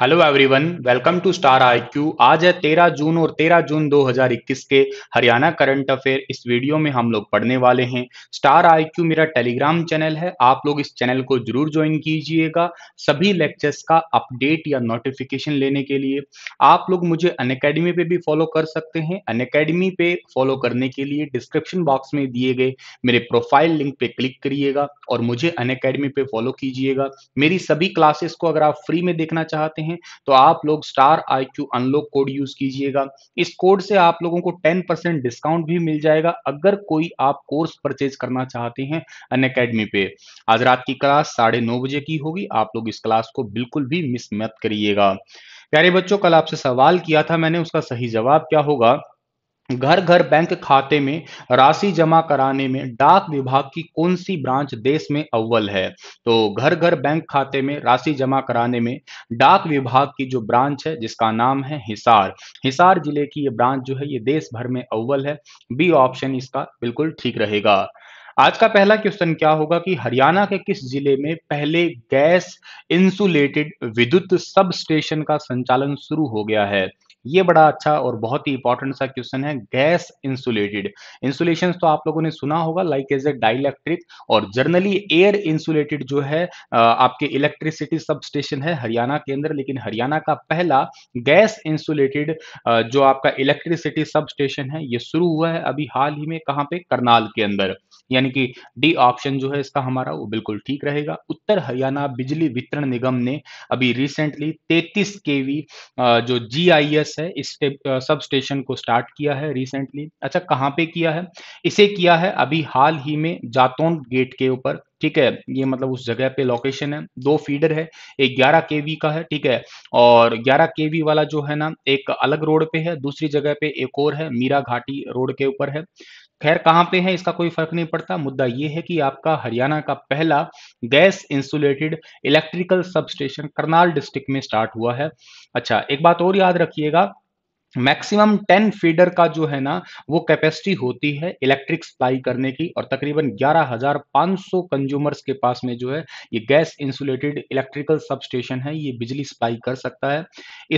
hello everyone welcome to Star IQ आज है 13 जून और 13 जून 2021 के हरियाणा करंट अफेयर इस वीडियो में हम लोग पढ़ने वाले हैं स्टार आईक्यू मेरा टेलीग्राम चैनल है आप लोग इस चैनल को जरूर ज्वाइन कीजिएगा सभी लेक्चर्स का अपडेट या नोटिफिकेशन लेने के लिए आप लोग मुझे अन अकेडमी पे भी फॉलो कर सकते हैं अन अकेडमी पे फॉलो करने के लिए डिस्क्रिप्शन बॉक्स में दिए गए मेरे प्रोफाइल लिंक पे क्लिक करिएगा और मुझे अन अकेडमी पे फॉलो कीजिएगा मेरी सभी क्लासेस को अगर आप फ्री में देखना चाहते हैं करते हैं तो आप लोग Star I Q unlock code use कीजिएगा इस कोड से आप लोगों को टेन परसेंट डिस्काउंट भी मिल जाएगा अगर कोई आप कोर्स परचेज करना चाहते हैं अन अकेडमी पे आज रात की क्लास साढ़े नौ बजे की होगी आप लोग इस क्लास को बिल्कुल भी मिस मत करिएगा प्यारे बच्चों कल आपसे सवाल किया था मैंने उसका सही जवाब क्या होगा घर घर बैंक खाते में राशि जमा कराने में डाक विभाग की कौन सी ब्रांच देश में अव्वल है तो घर घर बैंक खाते में राशि जमा कराने में डाक विभाग की जो ब्रांच है जिसका नाम है हिसार हिसार जिले की ये ब्रांच जो है ये देश भर में अव्वल है बी ऑप्शन इसका बिल्कुल ठीक रहेगा आज का पहला क्वेश्चन क्या होगा कि हरियाणा के किस जिले में पहले गैस इंसुलेटेड विद्युत सब स्टेशन का संचालन शुरू हो गया है ये बड़ा अच्छा और बहुत ही इंपॉर्टेंट सा क्वेश्चन है गैस इंसुलेटेड इंसुलेशन तो आप लोगों ने सुना होगा लाइक एज ए डाइलेक्ट्रिक और जर्नली एयर इंसुलेटेड जो है आपके इलेक्ट्रिसिटी सब स्टेशन है हरियाणा के अंदर लेकिन हरियाणा का पहला गैस इंसुलेटेड जो आपका इलेक्ट्रिसिटी सब स्टेशन है ये शुरू हुआ है अभी हाल ही में कहाँ पे करनाल के अंदर यानी कि डी ऑप्शन जो है इसका हमारा वो बिल्कुल ठीक रहेगा उत्तर हरियाणा बिजली वितरण निगम ने अभी रिसेंटली तैतीस केवी जो जी आई एस प्रोसेस है इस सब स्टेशन को स्टार्ट किया है रिसेंटली अच्छा कहाँ पे किया है इसे किया है अभी हाल ही में जातोन गेट के ऊपर ठीक है ये मतलब उस जगह पे लोकेशन है दो फीडर है एक 11 केवी का है ठीक है और 11 केवी वाला जो है ना एक अलग रोड पे है दूसरी जगह पे एक और है मीरा घाटी रोड के ऊपर है खैर कहाँ पे है इसका कोई फर्क नहीं पड़ता मुद्दा ये है कि आपका हरियाणा का पहला gas insulated electrical substation Karnal district में स्टार्ट हुआ है अच्छा एक बात और याद रखिएगा मैक्सिमम टेन फीडर का जो है ना वो कैपेसिटी होती है इलेक्ट्रिक सप्लाई करने की और तकरीबन 11,500 कंज्यूमर्स के पास में जो है ये gas insulated electrical substation है ये बिजली सप्लाई कर सकता है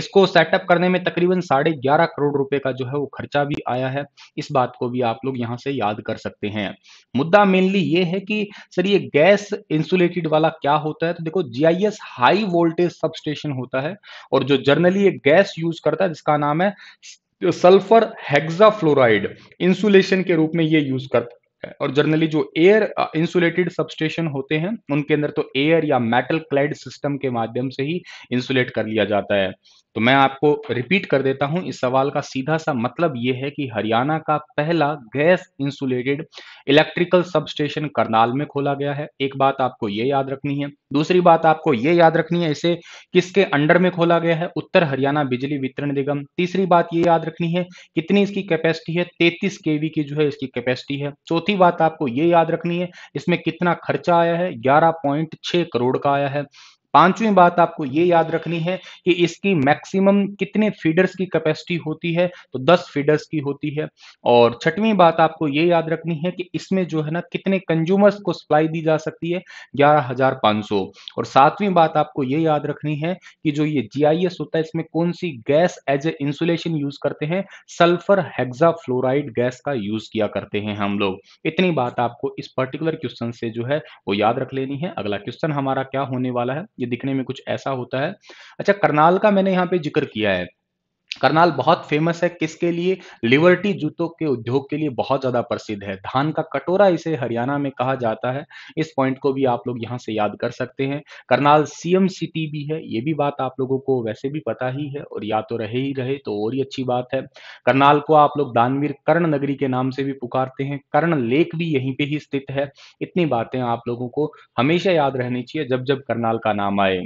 इसको सेटअप करने में तकरीबन साढ़े ग्यारह करोड़ रुपए का जो है वो खर्चा भी आया है इस बात को भी आप लोग यहाँ से याद कर सकते हैं मुद्दा मेनली ये है कि सर ये गैस इंसुलेटेड वाला क्या होता है तो देखो जी हाई वोल्टेज सब स्टेशन होता है और जो जर्नली ये गैस यूज करता है जिसका नाम है सल्फर हेक्साफ्लोराइड इंसुलेशन के रूप में ये यूज करते और जनरली जो एयर इंसुलेटेड सबस्टेशन होते हैं उनके अंदर तो एयर या मेटल क्लाइड सिस्टम के माध्यम से ही इंसुलेट कर लिया जाता है तो मैं आपको रिपीट कर देता हूं इस सवाल का सीधा सा मतलब यह है कि हरियाणा का पहला gas insulated electrical substation Karnal में खोला गया है एक बात आपको ये याद रखनी है दूसरी बात आपको ये याद रखनी है इसे किसके अंडर में खोला गया है उत्तर हरियाणा बिजली वितरण निगम तीसरी बात ये याद रखनी है कितनी इसकी कैपेसिटी है 33 केवी की जो है इसकी कैपेसिटी है चौथी बात आपको ये याद रखनी है इसमें कितना खर्चा आया है 11.6 करोड़ का आया है पांचवी बात आपको ये याद रखनी है कि इसकी मैक्सिमम कितने फीडर्स की कैपेसिटी होती है तो 10 फीडर्स की होती है और छठवीं बात आपको ये याद रखनी है कि इसमें जो है ना कितने कंज्यूमर्स को सप्लाई दी जा सकती है ग्यारह हजार पाँच सौ और सातवीं बात आपको ये याद रखनी है कि जो ये जी होता है इसमें कौन सी gas as a insulation use करते हैं सल्फर हेग्जाफ्लोराइड गैस का यूज किया करते हैं हम लोग इतनी बात आपको इस पर्टिकुलर क्वेश्चन से जो है वो याद रख लेनी है अगला क्वेश्चन हमारा क्या होने वाला है ये दिखने में कुछ ऐसा होता है अच्छा करनाल का मैंने यहाँ पे जिक्र किया है करनाल बहुत फेमस है किसके लिए लिबर्टी जूतों के उद्योग के लिए बहुत ज्यादा प्रसिद्ध है धान का कटोरा इसे हरियाणा में कहा जाता है इस पॉइंट को भी आप लोग यहाँ से याद कर सकते हैं करनाल सीएम सिटी भी है ये भी बात आप लोगों को वैसे भी पता ही है और या तो रहे ही रहे तो और ही अच्छी बात है करनाल को आप लोग दानवीर कर्ण नगरी के नाम से भी पुकारते हैं कर्ण लेक भी यहीं पे ही स्थित है इतनी बातें आप लोगों को हमेशा याद रहनी चाहिए जब जब करनाल का नाम आए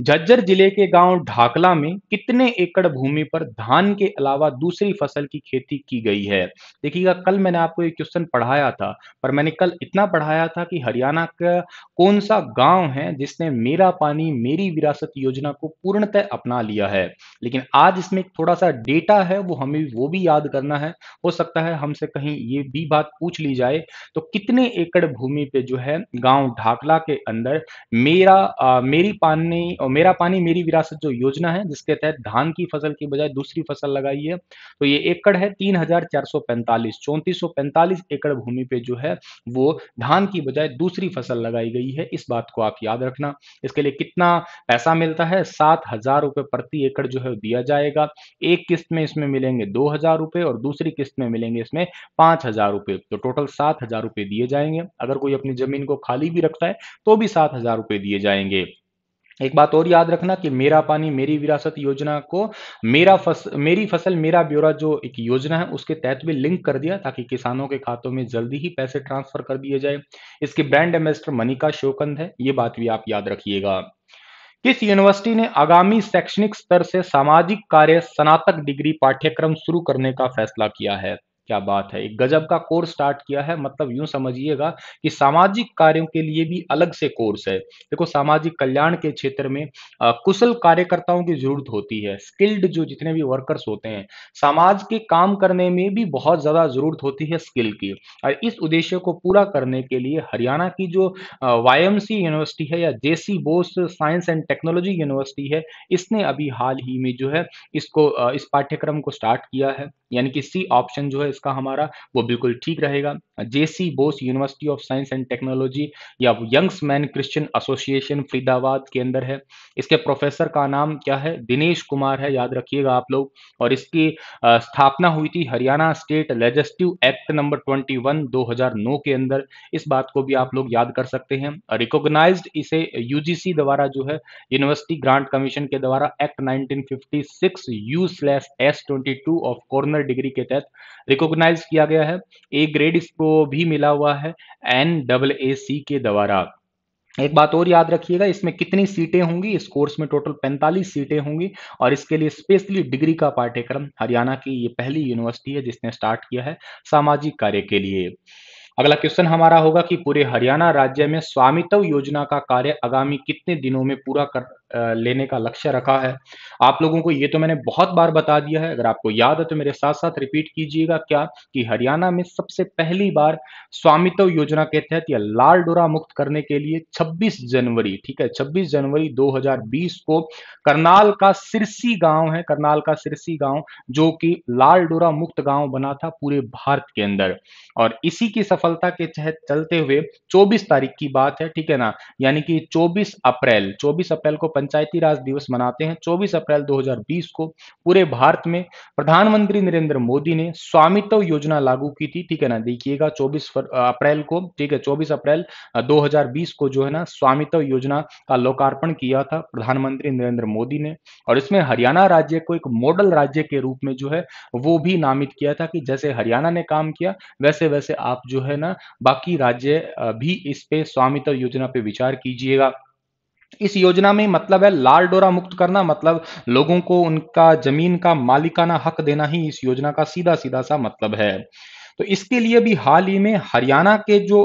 झज्जर जिले के गांव ढाकला में कितने एकड़ भूमि पर धान के अलावा दूसरी फसल की खेती की गई है देखिएगा कल मैंने आपको एक क्वेश्चन पढ़ाया था पर मैंने कल इतना पढ़ाया था कि हरियाणा का कौन सा गांव है जिसने मेरा पानी मेरी विरासत योजना को पूर्णतः अपना लिया है लेकिन आज इसमें थोड़ा सा डेटा है वो हमें वो भी याद करना है हो सकता है हमसे कहीं ये भी बात पूछ ली जाए तो कितने एकड़ भूमि पे जो है गाँव ढाकला के अंदर मेरा मेरी पानी और मेरा पानी मेरी विरासत जो योजना है जिसके तहत धान की फसल की बजाय दूसरी फसल लगाई है तो ये एकड़ है तीन हजार चार सौ पैंतालीस चौंतीस सौ पैंतालीस एकड़ भूमि पे जो है वो धान की बजाय दूसरी फसल लगाई गई है इस बात को आप याद रखना इसके लिए कितना पैसा मिलता है सात हजार रुपये प्रति एकड़ जो है दिया जाएगा एक किस्त में इसमें मिलेंगे दो हजार रुपये और दूसरी किस्त में मिलेंगे इसमें पांच हजार रुपये तो टोटल सात हजार रुपये दिए जाएंगे अगर कोई अपनी जमीन को खाली भी रखता है तो भी सात हजार रुपये दिए जाएंगे एक बात और याद रखना कि मेरा पानी मेरी विरासत योजना को मेरा फस, मेरी फसल मेरा ब्यौरा जो एक योजना है उसके तहत भी लिंक कर दिया ताकि किसानों के खातों में जल्दी ही पैसे ट्रांसफर कर दिए जाए इसके ब्रांड एम्बेसडर मनिका शोकंद है ये बात भी आप याद रखिएगा किस यूनिवर्सिटी ने आगामी शैक्षणिक स्तर से सामाजिक कार्य स्नातक डिग्री पाठ्यक्रम शुरू करने का फैसला किया है क्या बात है एक गजब का कोर्स स्टार्ट किया है मतलब यूं समझिएगा कि सामाजिक कार्यों के लिए भी अलग से कोर्स है देखो सामाजिक कल्याण के क्षेत्र में कुशल कार्यकर्ताओं की जरूरत होती है स्किल्ड जो जितने भी वर्कर्स होते हैं समाज के काम करने में भी बहुत ज्यादा जरूरत होती है स्किल की और इस उद्देश्य को पूरा करने के लिए हरियाणा की जो वाई यूनिवर्सिटी है या J C Bose science and technology university है इसने अभी हाल ही में जो है इसको इस पाठ्यक्रम को स्टार्ट किया है यानी कि सी ऑप्शन जो है उसका हमारा वो बिल्कुल ठीक रहेगा J C Bose university of science and technology या young's man Christian association Faridabad के अंदर है इसके प्रोफेसर का नाम क्या है दिनेश कुमार है याद रखिएगा आप लोग और इसकी स्थापना हुई थी Haryana state legislative act number 21 2009 के अंदर इस बात को भी आप लोग याद कर सकते हैं रिकोगनाइज इसे यूजीसी द्वारा जो है यूनिवर्सिटी ग्रांट कमीशन के द्वारा act nineteen fifty six U slash S twenty of corner degree के तहत रिकोगनाइज किया गया है ए ग्रेड इसको भी मिला हुआ है एन डबल ए सी के द्वारा एक बात और याद रखिएगा इसमें कितनी सीटें होंगी इस कोर्स में टोटल 45 सीटें होंगी और इसके लिए स्पेशली डिग्री का पाठ्यक्रम हरियाणा की ये पहली यूनिवर्सिटी है जिसने स्टार्ट किया है सामाजिक कार्य के लिए अगला क्वेश्चन हमारा होगा कि पूरे हरियाणा राज्य में स्वामित्व योजना का कार्य आगामी कितने दिनों में पूरा कर लेने का लक्ष्य रखा है आप लोगों को ये तो मैंने बहुत बार बता दिया है अगर आपको याद है तो मेरे साथ साथ रिपीट कीजिएगा क्या कि हरियाणा में सबसे पहली बार स्वामित्व योजना के तहत या लाल डोरा मुक्त करने के लिए 26 जनवरी ठीक है 26 जनवरी 2020 को करनाल का सिरसी गांव है करनाल का सिरसी गांव जो कि लाल डोरा मुक्त गांव बना था पूरे भारत के अंदर और इसी की सफलता के तहत चलते हुए चौबीस तारीख की बात है ठीक है ना यानी कि चौबीस अप्रैल चौबीस अप्रैल को पंचायती राज दिवस मनाते हैं 24 अप्रैल 2020 को पूरे भारत में प्रधानमंत्री नरेंद्र मोदी ने स्वामित्व योजना लागू की थी ठीक है ना देखिएगा 24 अप्रैल को ठीक है 24 अप्रैल 2020 को जो है ना स्वामित्व योजना का लोकार्पण किया था प्रधानमंत्री नरेंद्र मोदी ने और इसमें हरियाणा राज्य को एक मॉडल राज्य के रूप में जो है वो भी नामित किया था कि जैसे हरियाणा ने काम किया वैसे वैसे आप जो है ना बाकी राज्य भी इस पे स्वामित्व योजना पे विचार कीजिएगा इस योजना में मतलब है लाल डोरा मुक्त करना मतलब लोगों को उनका जमीन का मालिकाना हक देना ही इस योजना का सीधा सीधा सा मतलब है तो इसके लिए भी हाल ही में हरियाणा के जो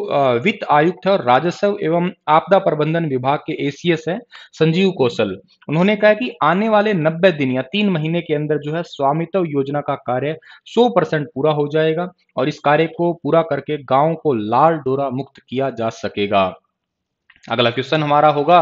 वित्त आयुक्त है और राजस्व एवं आपदा प्रबंधन विभाग के एसीएस है संजीव कौशल उन्होंने कहा कि आने वाले 90 दिन या तीन महीने के अंदर जो है स्वामित्व योजना का कार्य 100 परसेंट पूरा हो जाएगा और इस कार्य को पूरा करके गांव को लाल डोरा मुक्त किया जा सकेगा अगला क्वेश्चन हमारा होगा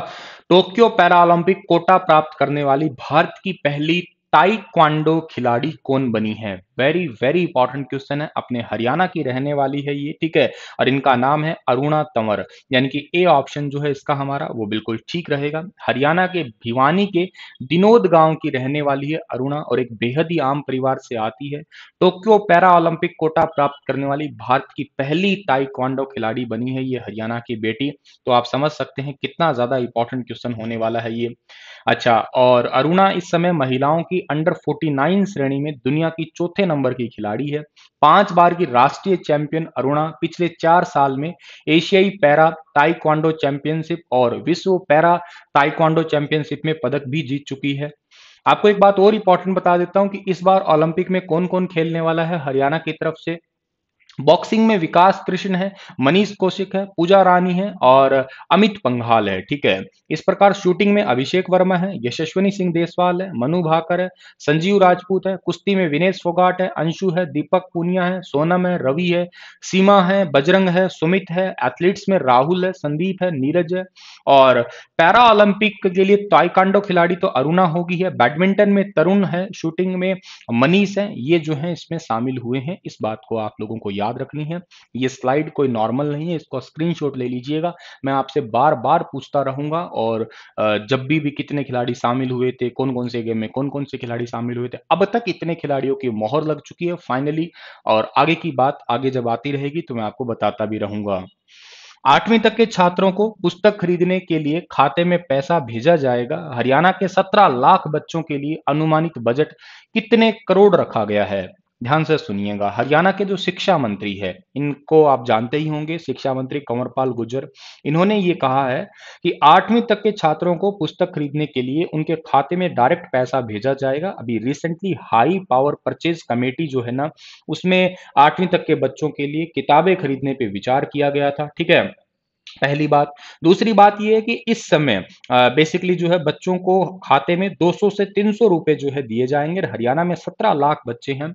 टोक्यो पैरालंपिक कोटा प्राप्त करने वाली भारत की पहली ताइक्वांडो खिलाड़ी कौन बनी है वेरी वेरी इंपॉर्टेंट क्वेश्चन है अपने हरियाणा की रहने वाली है ये ठीक है और इनका नाम है अरुणा तंवर यानी कि ए ऑप्शन जो है इसका हमारा वो बिल्कुल ठीक रहेगा हरियाणा के भिवानी के दिनोद गांव की रहने वाली है अरुणा और एक बेहद ही आम परिवार से आती है टोक्यो पैरा ओलंपिक कोटा प्राप्त करने वाली भारत की पहली ताइक्वांडो खिलाड़ी बनी है ये हरियाणा की बेटी तो आप समझ सकते हैं कितना ज्यादा इंपॉर्टेंट क्वेश्चन होने वाला है ये अच्छा और अरुणा इस समय महिलाओं की अंडर फोर्टी श्रेणी में दुनिया की चौथे नंबर की खिलाड़ी है पांच बार की राष्ट्रीय चैंपियन अरुणा पिछले चार साल में एशियाई पैरा ताइक्वांडो चैंपियनशिप और विश्व पैरा ताइक्वांडो चैंपियनशिप में पदक भी जीत चुकी है आपको एक बात और इंपॉर्टेंट बता देता हूं कि इस बार ओलंपिक में कौन कौन खेलने वाला है हरियाणा की तरफ से बॉक्सिंग में विकास कृष्ण है मनीष कौशिक है पूजा रानी है और अमित पंघाल है ठीक है इस प्रकार शूटिंग में अभिषेक वर्मा है यशस्वनी सिंह देसवाल है मनु भाकर है संजीव राजपूत है कुश्ती में विनेश फोगाट है अंशु है दीपक पूनिया है सोनम है रवि है सीमा है बजरंग है सुमित है एथलीट्स में राहुल है संदीप है नीरज है और पैरा ओलंपिक के लिए ताइकांडो खिलाड़ी तो अरुणा होगी है बैडमिंटन में तरुण है शूटिंग में मनीष है ये जो है इसमें शामिल हुए हैं इस बात को आप लोगों को याद याद रखनी है ये स्लाइड कोई नॉर्मल नहीं है इसको स्क्रीनशॉट ले लीजिएगा मैं आपसे बार बार पूछता रहूंगा और जब भी भी कितने खिलाड़ी शामिल हुए थे कौन कौन से गेम में कौन कौन से खिलाड़ी शामिल हुए थे अब तक इतने खिलाड़ियों की मोहर लग चुकी है फाइनली और आगे की बात आगे जब आती रहेगी तो मैं आपको बताता भी रहूंगा आठवीं तक के छात्रों को पुस्तक खरीदने के लिए खाते में पैसा भेजा जाएगा हरियाणा के 17 लाख बच्चों के लिए अनुमानित बजट कितने करोड़ रखा गया है ध्यान से सुनिएगा हरियाणा के जो शिक्षा मंत्री है इनको आप जानते ही होंगे शिक्षा मंत्री कंवरपाल गुजर इन्होंने ये कहा है कि आठवीं तक के छात्रों को पुस्तक खरीदने के लिए उनके खाते में डायरेक्ट पैसा भेजा जाएगा अभी recently high power purchase committee जो है ना उसमें आठवीं तक के बच्चों के लिए किताबें खरीदने पर विचार किया गया था ठीक है पहली बात दूसरी बात यह है कि इस समय बेसिकली जो है बच्चों को खाते में 200 से 300 रुपए जो है दिए जाएंगे हरियाणा में 17 लाख बच्चे हैं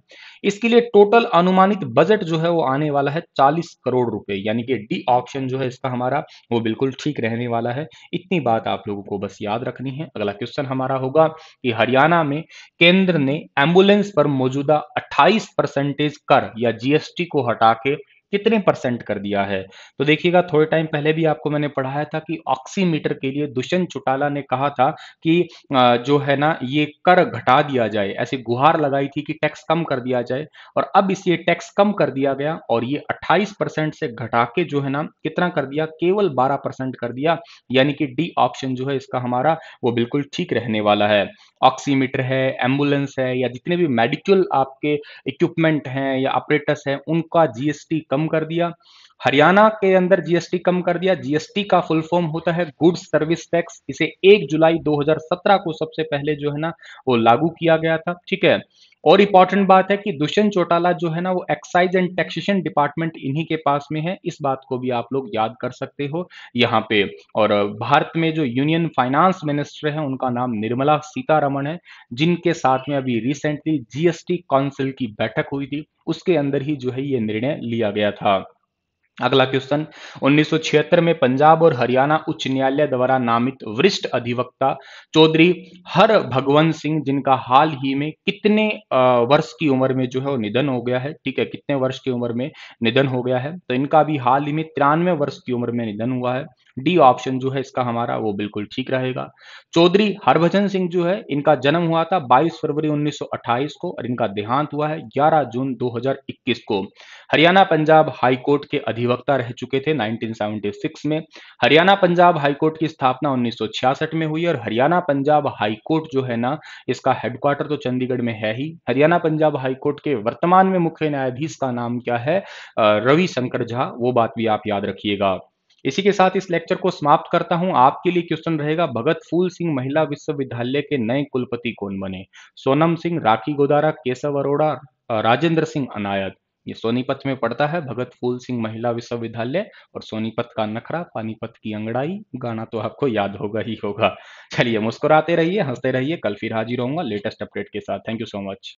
इसके लिए टोटल अनुमानित बजट जो है वो आने वाला है 40 करोड़ रुपए यानी कि डी ऑप्शन जो है इसका हमारा वो बिल्कुल ठीक रहने वाला है इतनी बात आप लोगों को बस याद रखनी है अगला क्वेश्चन हमारा होगा कि हरियाणा में केंद्र ने एम्बुलेंस पर मौजूदा अट्ठाईस परसेंटेज कर या जीएसटी को हटा के कितने परसेंट कर दिया है तो देखिएगा थोड़े टाइम पहले भी आपको मैंने पढ़ाया था कि ऑक्सीमीटर के लिए दुष्यंत चौटाला ने कहा था कि जो है ना ये कर घटा दिया जाए ऐसी गुहार लगाई थी कि टैक्स कम कर दिया जाए और अब इसे टैक्स कम कर दिया गया और ये 28 परसेंट से घटा के जो है ना कितना कर दिया केवल 12 परसेंट कर दिया यानी कि डी ऑप्शन जो है इसका हमारा वो बिल्कुल ठीक रहने वाला है ऑक्सीमीटर है एम्बुलेंस है या जितने भी मेडिकल आपके इक्विपमेंट हैं या ऑपरेटर्स हैं उनका जीएसटी कम कम कर दिया हरियाणा के अंदर जीएसटी कम कर दिया जीएसटी का फुल फॉर्म होता है गुड्स सर्विस टैक्स इसे 1 जुलाई 2017 को सबसे पहले जो है ना वो लागू किया गया था ठीक है और इंपॉर्टेंट बात है कि दुष्यंत चौटाला जो है ना वो एक्साइज एंड टैक्सेशन डिपार्टमेंट इन्हीं के पास में है इस बात को भी आप लोग याद कर सकते हो यहाँ पे और भारत में जो यूनियन फाइनेंस मिनिस्टर है उनका नाम निर्मला सीतारमण है जिनके साथ में अभी रिसेंटली जीएसटी काउंसिल की बैठक हुई थी उसके अंदर ही जो है ये निर्णय लिया गया था अगला क्वेश्चन उन्नीस में पंजाब और हरियाणा उच्च न्यायालय द्वारा नामित वरिष्ठ अधिवक्ता चौधरी हर भगवंत सिंह जिनका हाल ही में कितने वर्ष की उम्र में जो है वो निधन हो गया है ठीक है कितने वर्ष की उम्र में निधन हो गया है तो इनका भी हाल ही में तिरानवे वर्ष की उम्र में निधन हुआ है डी ऑप्शन जो है इसका हमारा वो बिल्कुल ठीक रहेगा चौधरी हरभजन सिंह जो है इनका जन्म हुआ था 22 फरवरी 1928 को और इनका देहांत हुआ है 11 जून 2021 को हरियाणा पंजाब हाईकोर्ट के अधिवक्ता रह चुके थे 1976 में हरियाणा पंजाब हाईकोर्ट की स्थापना 1966 में हुई और हरियाणा पंजाब हाईकोर्ट जो है ना इसका हेडक्वार्टर तो चंडीगढ़ में है ही हरियाणा पंजाब हाईकोर्ट के वर्तमान में मुख्य न्यायाधीश का नाम क्या है रविशंकर झा वो बात भी आप याद रखिएगा इसी के साथ इस लेक्चर को समाप्त करता हूं आपके लिए क्वेश्चन रहेगा भगत फूल सिंह महिला विश्वविद्यालय के नए कुलपति कौन बने सोनम सिंह राखी गोदारा केशव अरोड़ा राजेंद्र सिंह अनायत ये सोनीपत में पड़ता है भगत फूल सिंह महिला विश्वविद्यालय और सोनीपत का नखरा पानीपत की अंगड़ाई गाना तो आपको याद होगा ही होगा चलिए मुस्कुराते रहिए हंसते रहिए कल फिर हाजिर होगा लेटेस्ट अपडेट के साथ थैंक यू सो मच